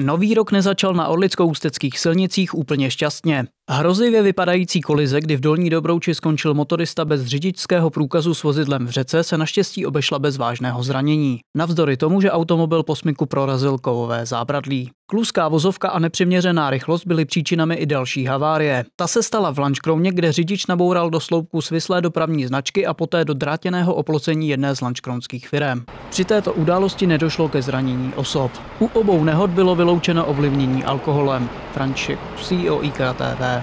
Nový rok nezačal na Orlicko-ústeckých silnicích úplně šťastně. Hrozivě vypadající kolize, kdy v Dolní Dobrouči skončil motorista bez řidičského průkazu s vozidlem v řece, se naštěstí obešla bez vážného zranění. Navzdory tomu, že automobil po smyku prorazil kovové zábradlí. Kluská vozovka a nepřiměřená rychlost byly příčinami i další havárie. Ta se stala v Lančkrouně, kde řidič naboural do sloupku svislé dopravní značky a poté do drátěného oplocení jedné z lančkronských firm. Při této události nedošlo ke zranění osob. U obou nehod bylo vyloučeno ovlivnění alkoholem. František, CEO IKTV.